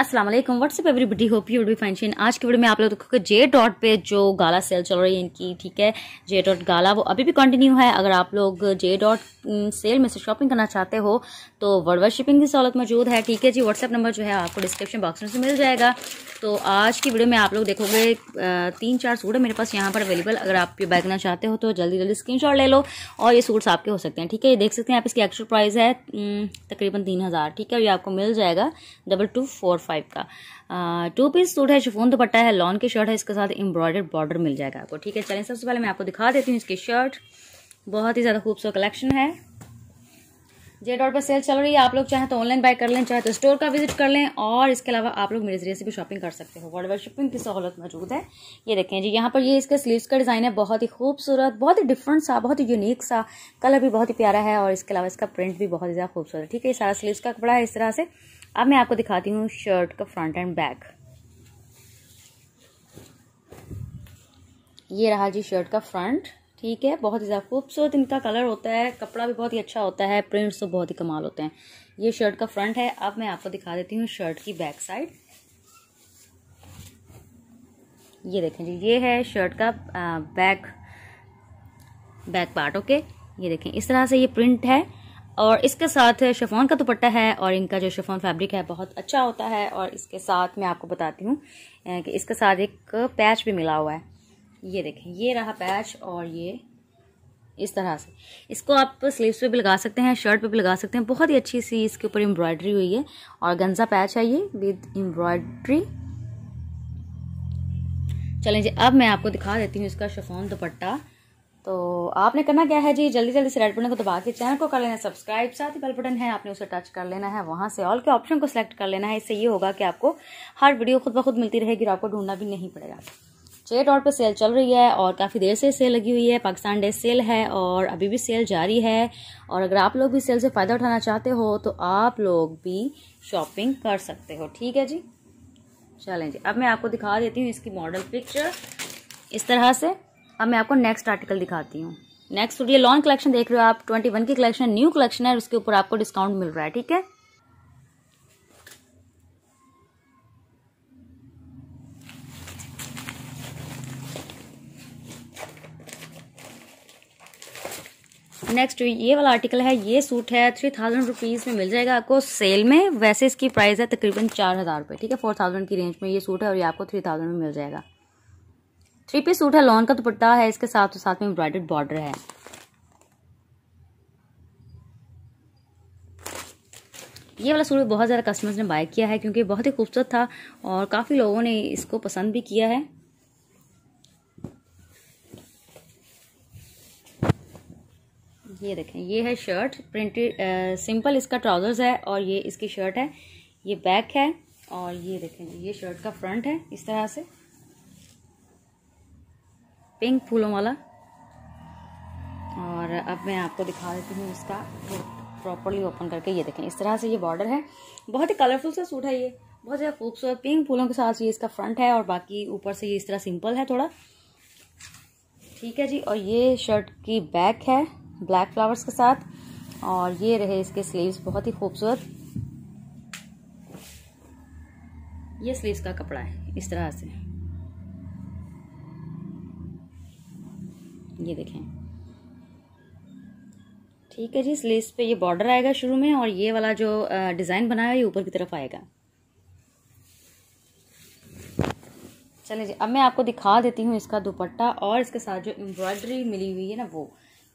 Aslam WhatsApp everybody hope you would be fine आज की video में आप लोग देखोगे जे डॉट पे जो गाला सेल चल रही है इनकी ठीक है जे डॉट गाला वो अभी भी कंटिन्यू है अगर आप लोग जे डॉट सेल में से शॉपिंग करना चाहते हो तो वर्ल्ड वाइड शिपिंग की सहूलत मौजूद है ठीक है जी व्हाट्सअप नंबर जो है आपको डिस्क्रिप्शन बॉक्स में से मिल जाएगा तो आज की वीडियो में आप लोग देखोगे तीन चार सूट है मेरे पास यहाँ पर अवेलेबल अगर आप ये बैगना चाहते हो तो जल्दी जल्दी शॉट ले लो और ये सूट्स आपके हो सकते हैं ठीक है ये देख सकते हैं आप इसकी एक्चुअल प्राइस है तकरीबन तीन हज़ार ठीक है ये आपको मिल जाएगा डबल टू फोर फाइव का टू पीस सूट है शिफोन दुपट्टा है लॉन की शर्ट है इसके साथ एम्ब्रॉयडर्ड बॉर्डर मिल जाएगा आपको ठीक है चलिए सबसे पहले मैं आपको दिखा देती हूँ इसकी शर्ट बहुत ही ज़्यादा खूबसूरत कलेक्शन है जे डॉट पर सेल चल रही है आप लोग चाहे तो ऑनलाइन बाय कर लें चाहे तो स्टोर का विजिट कर लें और इसके अलावा आप लोग मेरे जरिए से भी शॉपिंग कर सकते हो वर्ल्ड वाइड शिपिंग की सहूलत मौजूद है ये देखें जी यहाँ पर ये इसके स्लीव्स का डिज़ाइन है बहुत ही खूबसूरत बहुत ही डिफरेंट सा बहुत ही यूनिक सा कलर भी बहुत ही प्यारा है और इसके अलावा इसका प्रिंट भी बहुत ही ज़्यादा खूबसूरत है ठीक है ये सारा स्लीव्स का कपड़ा है इस तरह से अब मैं आपको दिखाती हूँ शर्ट का फ्रंट एंड बैक ये रहा जी शर्ट का फ्रंट ठीक है बहुत ही ज़्यादा खूबसूरत इनका कलर होता है कपड़ा भी बहुत ही अच्छा होता है प्रिंट्स तो बहुत ही कमाल होते हैं ये शर्ट का फ्रंट है अब मैं आपको दिखा देती हूँ शर्ट की बैक साइड ये देखें जी ये है शर्ट का आ, बैक बैक पार्ट ओके ये देखें इस तरह से ये प्रिंट है और इसके साथ शेफोन का दुपट्टा है और इनका जो शेफोन फैब्रिक है बहुत अच्छा होता है और इसके साथ मैं आपको बताती हूँ कि इसके साथ एक पैच भी मिला हुआ है ये देखें ये रहा पैच और ये इस तरह से इसको आप स्लीव्स पे भी लगा सकते हैं शर्ट पे भी लगा सकते हैं बहुत ही अच्छी सी इसके ऊपर एम्ब्रॉयडरी हुई है और गंजा पैच है ये विद एम्ब्रॉयड्री चलें जी अब मैं आपको दिखा देती हूँ इसका शफोन दुपट्टा तो आपने करना क्या है जी जल्दी जल्दी से रेड बटन को दबा के चैनल को कर लेना सब्सक्राइब साथ ही बेल बटन है आपने उसे टच कर लेना है वहाँ से ऑल के ऑप्शन को सिलेक्ट कर लेना है इससे ये होगा कि आपको हर वीडियो खुद ब खुद मिलती रहेगी और आपको ढूंढना भी नहीं पड़ेगा चे डॉट पर सेल चल रही है और काफ़ी देर से सेल लगी हुई है पाकिस्तान डे सेल है और अभी भी सेल जारी है और अगर आप लोग भी सेल से फ़ायदा उठाना चाहते हो तो आप लोग भी शॉपिंग कर सकते हो ठीक है जी चलें जी अब मैं आपको दिखा देती हूँ इसकी मॉडल पिक्चर इस तरह से अब मैं आपको नेक्स्ट आर्टिकल दिखाती हूँ नेक्स्ट ये लॉन्ग कलेक्शन देख रहे हो आप ट्वेंटी वन की कलेक्शन न्यू कलेक्शन है उसके ऊपर आपको डिस्काउंट मिल रहा है ठीक है नेक्स्ट ये वाला आर्टिकल है ये सूट है थ्री थाउजेंड रुपीज़ में मिल जाएगा आपको सेल में वैसे इसकी प्राइस है तकरीबन चार हज़ार रुपये ठीक है फोर थाउजेंड की रेंज में ये सूट है और ये आपको थ्री थाउजेंड में मिल जाएगा थ्री पीस सूट है लॉन का दुपट्टा है इसके साथ तो साथ में एम्ब्रॉयडर्ड बॉर्डर है ये वाला सूट बहुत ज़्यादा कस्टमर्स ने बाय किया है क्योंकि बहुत ही खूबसूरत था और काफ़ी लोगों ने इसको पसंद भी किया है ये देखें ये है शर्ट प्रिंटेड सिंपल इसका ट्राउजर्स है और ये इसकी शर्ट है ये बैक है और ये देखें ये शर्ट का फ्रंट है इस तरह से पिंक फूलों वाला और अब मैं आपको दिखा देती हूँ इसका प्रॉपरली ओपन करके ये देखें इस तरह से ये बॉर्डर है बहुत ही कलरफुल सा सूट है ये बहुत ज़्यादा खूबसूरत पिंक फूलों के साथ ये इसका फ्रंट है और बाकी ऊपर से ये इस तरह सिंपल है थोड़ा ठीक है जी और ये शर्ट की बैक है ब्लैक फ्लावर्स के साथ और ये रहे इसके स्लीव्स बहुत ही खूबसूरत ये स्लीव्स का कपड़ा है इस तरह से ये देखें ठीक है जी स्लीव्स पे ये बॉर्डर आएगा शुरू में और ये वाला जो डिज़ाइन बनाया है ये ऊपर की तरफ आएगा चलिए जी अब मैं आपको दिखा देती हूँ इसका दुपट्टा और इसके साथ जो एम्ब्रॉयडरी मिली हुई है ना वो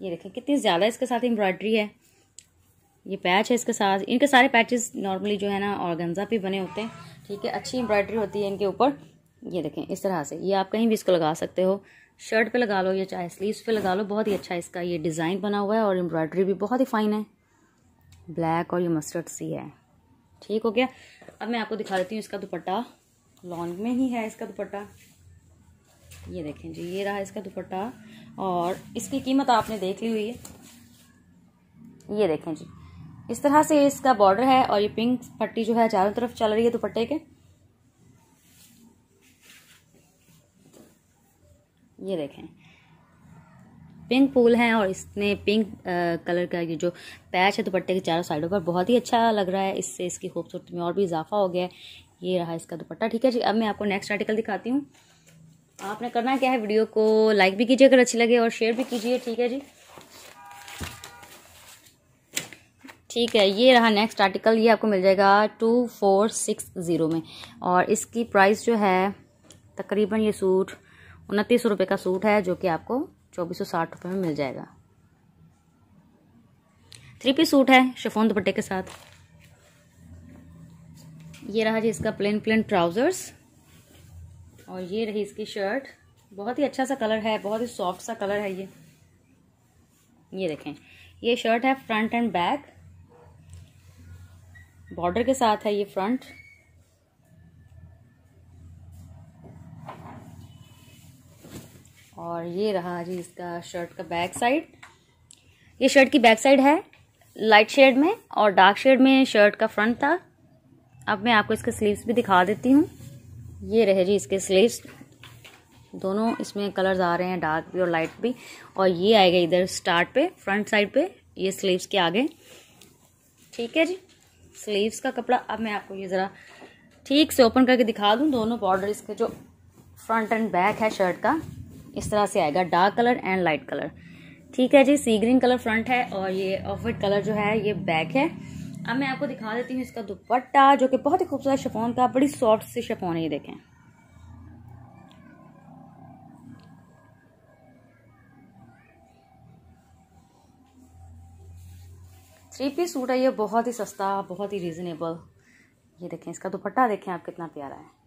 ये देखें कितनी ज़्यादा इसके साथ एम्ब्रॉयडरी है ये पैच है इसके साथ इनके सारे पैचेस नॉर्मली जो है ना और गंजा पे बने होते हैं ठीक है अच्छी एम्ब्रॉयडरी होती है इनके ऊपर ये देखें इस तरह से ये आप कहीं भी इसको लगा सकते हो शर्ट पे लगा लो या चाहे स्लीव्स पे लगा लो बहुत ही अच्छा इसका ये डिज़ाइन बना हुआ है और एम्ब्रॉयडरी भी बहुत ही फाइन है ब्लैक और ये मस्टर्ड सी है ठीक हो गया अब मैं आपको दिखा देती हूँ इसका दुपट्टा लॉन्ग में ही है इसका दुपट्टा ये देखें जी ये रहा इसका दुपट्टा और इसकी कीमत आपने देख ली हुई है ये देखें जी इस तरह से इसका बॉर्डर है और ये पिंक पट्टी जो है चारों तरफ चल रही है दुपट्टे के ये देखें पिंक फूल हैं और इसने पिंक कलर का ये जो पैच है दुपट्टे के चारों साइडों पर बहुत ही अच्छा लग रहा है इससे इसकी खूबसूरती में और भी इजाफा हो गया है ये रहा इसका दुपट्टा ठीक है जी अब मैं आपको नेक्स्ट आर्टिकल दिखाती हूँ आपने करना क्या है वीडियो को लाइक भी कीजिए अगर अच्छी लगे और शेयर भी कीजिए ठीक है जी ठीक है ये रहा नेक्स्ट आर्टिकल ये आपको मिल जाएगा टू फोर सिक्स ज़ीरो में और इसकी प्राइस जो है तकरीबन ये सूट उनतीस रुपये का सूट है जो कि आपको चौबीस सौ साठ रुपये में मिल जाएगा थ्री पीस सूट है शिफोन दुपट्टे के साथ ये रहा जी इसका प्लेन प्लेन ट्राउज़र्स और ये रही इसकी शर्ट बहुत ही अच्छा सा कलर है बहुत ही सॉफ्ट सा कलर है ये ये देखें ये शर्ट है फ्रंट एंड बैक बॉर्डर के साथ है ये फ्रंट और ये रहा जी इसका शर्ट का बैक साइड ये शर्ट की बैक साइड है लाइट शेड में और डार्क शेड में शर्ट का फ्रंट था अब मैं आपको इसके स्लीव्स भी दिखा देती हूँ ये रहे जी इसके स्लीव्स दोनों इसमें कलर्स आ रहे हैं डार्क भी और लाइट भी और ये आएगा इधर स्टार्ट पे फ्रंट साइड पे ये स्लीव्स के आगे ठीक है जी स्लीव्स का कपड़ा अब मैं आपको ये ज़रा ठीक से ओपन करके दिखा दूँ दोनों बॉर्डर इसके जो फ्रंट एंड बैक है शर्ट का इस तरह से आएगा dark colour and light colour ठीक है जी सी ग्रीन कलर फ्रंट है और ये ऑफ वाइट कलर जो है ये बैक है अब मैं आपको दिखा देती हूँ इसका दुपट्टा जो कि बहुत ही खूबसूरत शफोन का बड़ी सॉफ्ट सी शफोन है ये देखें थ्री पीस सूट है ये बहुत ही सस्ता बहुत ही रीजनेबल ये देखें इसका दुपट्टा देखें आप कितना प्यारा है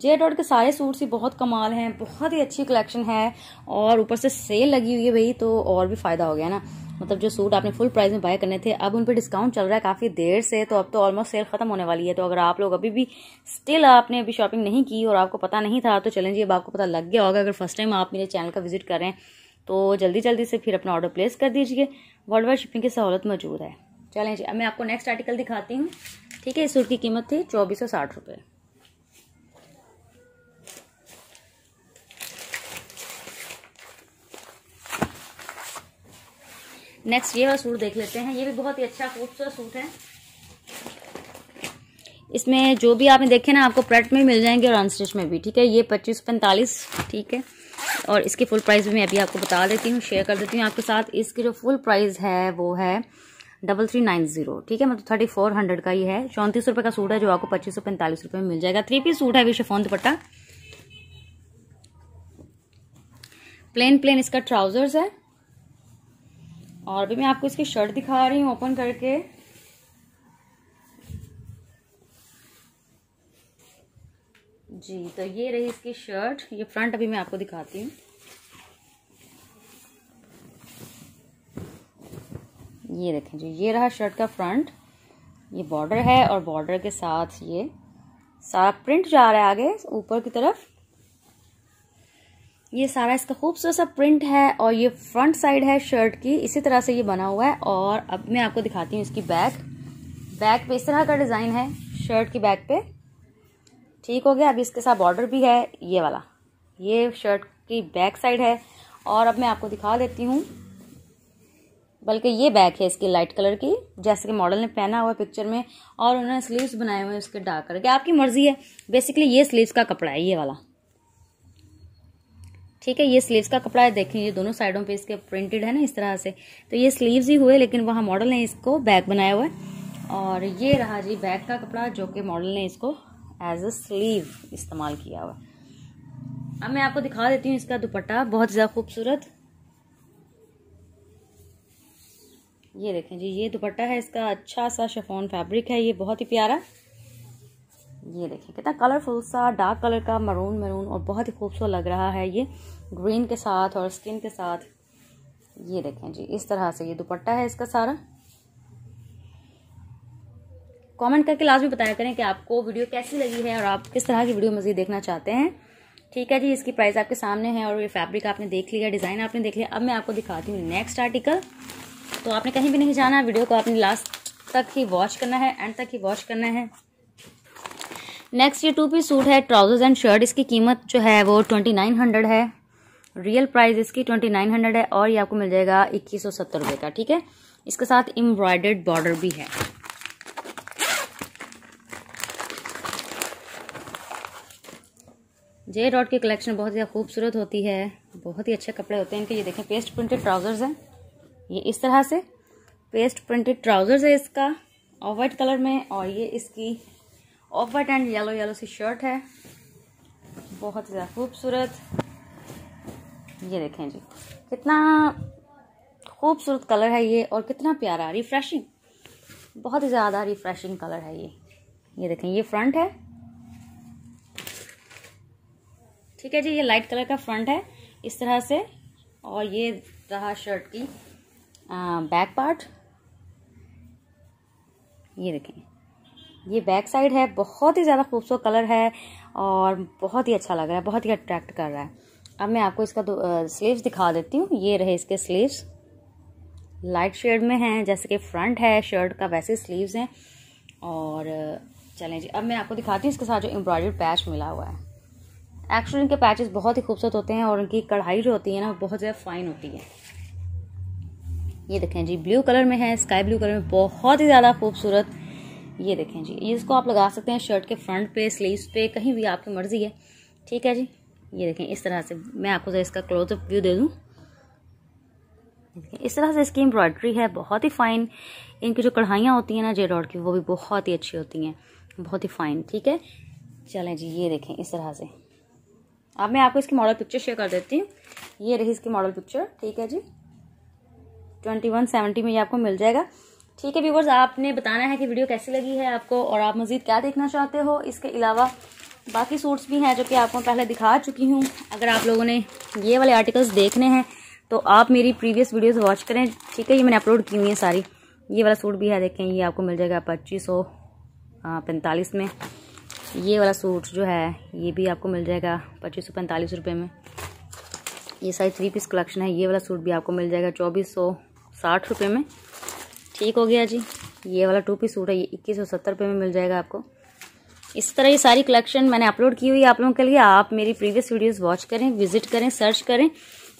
जे डॉट के सारे सूट्स ही बहुत कमाल हैं बहुत ही अच्छी कलेक्शन है और ऊपर से सेल लगी हुई है भाई तो और भी फ़ायदा हो गया ना मतलब जो सूट आपने फुल प्राइस में बाय करने थे अब उन पर डिस्काउंट चल रहा है काफ़ी देर से तो अब तो ऑलमोस्ट सेल ख़त्म होने वाली है तो अगर आप लोग अभी भी स्टिल आपने अभी शॉपिंग नहीं की और आपको पता नहीं था तो चलें जी अब आपको पता लग गया होगा अगर फर्स्ट टाइम आप मेरे चैनल का विजिट करें तो जल्दी जल्दी से फिर अपना ऑर्डर प्लेस कर दीजिए वर्ल्ड वाइड शिपिंग की सहूलत मौजूद है चलें जी अब मैं आपको नेक्स्ट आर्टिकल दिखाती हूँ ठीक है इस सूट की कीमत थी चौबीस सौ साठ रुपये नेक्स्ट ये सूट देख लेते हैं ये भी बहुत ही अच्छा खूबसूरत सूट है इसमें जो भी आपने देखे ना आपको प्रेट में मिल जाएंगे और अनस्टिच में भी ठीक है ये पच्चीस पैंतालीस ठीक है और इसकी फुल प्राइस भी मैं अभी आपको बता देती हूँ शेयर कर देती हूँ आपके साथ इसकी जो फुल प्राइस है वो है डबल थ्री नाइन जीरो ठीक है मतलब थर्टी फोर हंड्रेड का ही है चौंतीस रुपये का सूट है जो आपको पच्चीस सौ पैंतालीस रुपये में मिल जाएगा थ्री पीस सूट है अभी शिफोन दुपट्टा प्लेन प्लेन इसका ट्राउजर्स है और भी मैं आपको इसकी शर्ट दिखा रही हूँ ओपन करके जी तो ये रही इसकी शर्ट ये फ्रंट अभी मैं आपको दिखाती हूँ ये देखें जी ये रहा शर्ट का फ्रंट ये बॉर्डर है और बॉर्डर के साथ ये सारा प्रिंट जा रहा है आगे ऊपर की तरफ ये सारा इसका खूबसूरत सा प्रिंट है और ये फ्रंट साइड है शर्ट की इसी तरह से ये बना हुआ है और अब मैं आपको दिखाती हूँ इसकी बैक बैक पे इस तरह का डिज़ाइन है शर्ट की बैक पे ठीक हो गया अभी इसके साथ बॉर्डर भी है ये वाला ये शर्ट की बैक साइड है और अब मैं आपको दिखा देती हूँ बल्कि ये बैक है इसकी लाइट कलर की जैसे कि मॉडल ने पहना हुआ है पिक्चर में और उन्होंने स्लीव्स बनाए हुए हैं उसके डार्क कलर के आपकी मर्जी है बेसिकली ये स्लीव्स का कपड़ा है ये वाला ठीक है ये स्लीव्स का कपड़ा है देखें ये दोनों साइडों पे इसके प्रिंटेड है ना इस तरह से तो ये स्लीव्स ही हुए लेकिन वहाँ मॉडल ने इसको बैग बनाया हुआ है और ये रहा जी बैग का कपड़ा जो कि मॉडल ने इसको एज अ स्लीव इस्तेमाल किया हुआ अब मैं आपको दिखा देती हूँ इसका दुपट्टा बहुत ज़्यादा खूबसूरत ये देखें जी ये दुपट्टा है इसका अच्छा सा शेफोन फैब्रिक है ये बहुत ही प्यारा ये देखें कितना कलरफुल सा डार्क कलर का मरून मरून और बहुत ही खूबसूरत लग रहा है ये ग्रीन के साथ और स्किन के साथ ये देखें जी इस तरह से ये दुपट्टा है इसका सारा कमेंट करके लाजमी बताया करें कि आपको वीडियो कैसी लगी है और आप किस तरह की वीडियो मज़ीद देखना चाहते हैं ठीक है जी इसकी प्राइस आपके सामने है और ये फैब्रिक आपने देख लिया डिज़ाइन आपने देख लिया अब मैं आपको दिखाती हूँ नेक्स्ट आर्टिकल तो आपने कहीं भी नहीं जाना वीडियो को आपने लास्ट तक ही वॉच करना है एंड तक ही वॉच करना है नेक्स्ट ये टू पीस सूट है ट्राउजर्स एंड शर्ट इसकी कीमत जो है वो ट्वेंटी नाइन हंड्रेड है रियल प्राइस इसकी ट्वेंटी नाइन हंड्रेड है और ये आपको मिल जाएगा इक्कीस सौ सत्तर रुपये का ठीक है इसके साथ एम्ब्रॉयडर्ड बॉर्डर भी है जे डॉट की कलेक्शन बहुत ज़्यादा खूबसूरत होती है बहुत ही अच्छे कपड़े होते हैं इनके ये देखें पेस्ट प्रिंटेड ट्राउजर्स हैं ये इस तरह से पेस्ट प्रिंटेड ट्राउजर्स है इसका और वाइट कलर में और ये इसकी off white and yellow yellow सी शर्ट है बहुत ही ज़्यादा खूबसूरत ये देखें जी कितना खूबसूरत कलर है ये और कितना प्यारा रिफ्रेशिंग बहुत ही ज़्यादा रिफ्रेशिंग कलर है ये ये देखें ये फ्रंट है ठीक है जी ये लाइट कलर का फ्रंट है इस तरह से और ये रहा शर्ट की आ, बैक पार्ट ये देखें ये बैक साइड है बहुत ही ज़्यादा खूबसूरत कलर है और बहुत ही अच्छा लग रहा है बहुत ही अट्रैक्ट कर रहा है अब मैं आपको इसका दो स्लीव्स दिखा देती हूँ ये रहे इसके स्लीव्स लाइट शेड में हैं जैसे कि फ्रंट है शर्ट का वैसे स्लीव्स हैं और चलें जी अब मैं आपको दिखाती हूँ इसके साथ जो एम्ब्रॉयडर्ड पैच मिला हुआ है एक्चुअली इनके पैचेस बहुत ही खूबसूरत होते हैं और उनकी कढ़ाई जो होती है ना बहुत ज़्यादा फाइन होती है ये देखें जी ब्लू कलर में है स्काई ब्लू कलर में बहुत ही ज़्यादा खूबसूरत ये देखें जी ये इसको आप लगा सकते हैं शर्ट के फ्रंट पे स्लीव्स पे कहीं भी आपकी मर्ज़ी है ठीक है जी ये देखें इस तरह से मैं आपको इसका क्लोजअप व्यू दे दूँ इस तरह से इसकी एम्ब्रॉयड्री है बहुत ही फ़ाइन इनकी जो कढ़ाइयाँ होती हैं ना रॉड की वो भी बहुत ही अच्छी होती हैं बहुत ही फ़ाइन ठीक है चलें जी ये देखें इस तरह से अब मैं आपको इसकी मॉडल पिक्चर शेयर कर देती हूँ ये रही इसकी मॉडल पिक्चर ठीक है जी ट्वेंटी वन सेवेंटी में ये आपको मिल जाएगा ठीक है व्यूवर्स आपने बताना है कि वीडियो कैसी लगी है आपको और आप मज़ीद क्या देखना चाहते हो इसके अलावा बाकी सूट्स भी हैं जो कि आपको पहले दिखा चुकी हूँ अगर आप लोगों ने ये वाले आर्टिकल्स देखने हैं तो आप मेरी प्रीवियस वीडियोस वॉच करें ठीक है ये मैंने अपलोड की हुई है सारी ये वाला सूट भी है देखें ये आपको मिल जाएगा पच्चीस सौ पैंतालीस में ये वाला सूट जो है ये भी आपको मिल जाएगा पच्चीस सौ पैंतालीस रुपये में ये सारी थ्री पीस कलेक्शन है ये वाला सूट भी आपको मिल जाएगा चौबीस सौ साठ रुपये में ठीक हो गया जी ये वाला टू पीस सूट है ये इक्कीस सौ सत्तर रुपये में मिल जाएगा आपको इस तरह ये सारी कलेक्शन मैंने अपलोड की हुई है आप लोगों के लिए आप मेरी प्रीवियस वीडियोस वॉच करें विजिट करें सर्च करें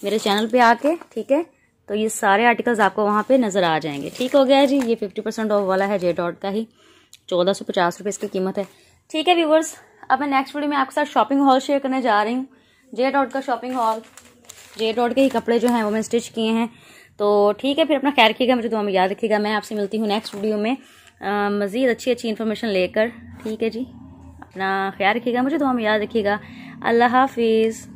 मेरे चैनल पे आके ठीक है तो ये सारे आर्टिकल्स आपको वहाँ पे नज़र आ जाएंगे ठीक हो गया जी ये फिफ्टी परसेंट ऑफ वाला है जे डॉट का ही चौदह सौ पचास इसकी कीमत है ठीक है व्यूवर्स अब मैं नेक्स्ट वीडियो में आपके साथ शॉपिंग हॉल शेयर करने जा रही हूँ जे डॉट का शॉपिंग हॉल जे डॉट के ही कपड़े जो हैं वो मैं स्टिच किए हैं तो ठीक है फिर अपना ख्याल रखिएगा मुझे दुआ में याद रखिएगा मैं आपसे मिलती हूँ नेक्स्ट वीडियो में मज़ीद अच्छी अच्छी इन्फॉर्मेशन लेकर ठीक है जी अपना ख्याल रखिएगा मुझे दुआ में याद रखिएगा अल्लाह हाफिज़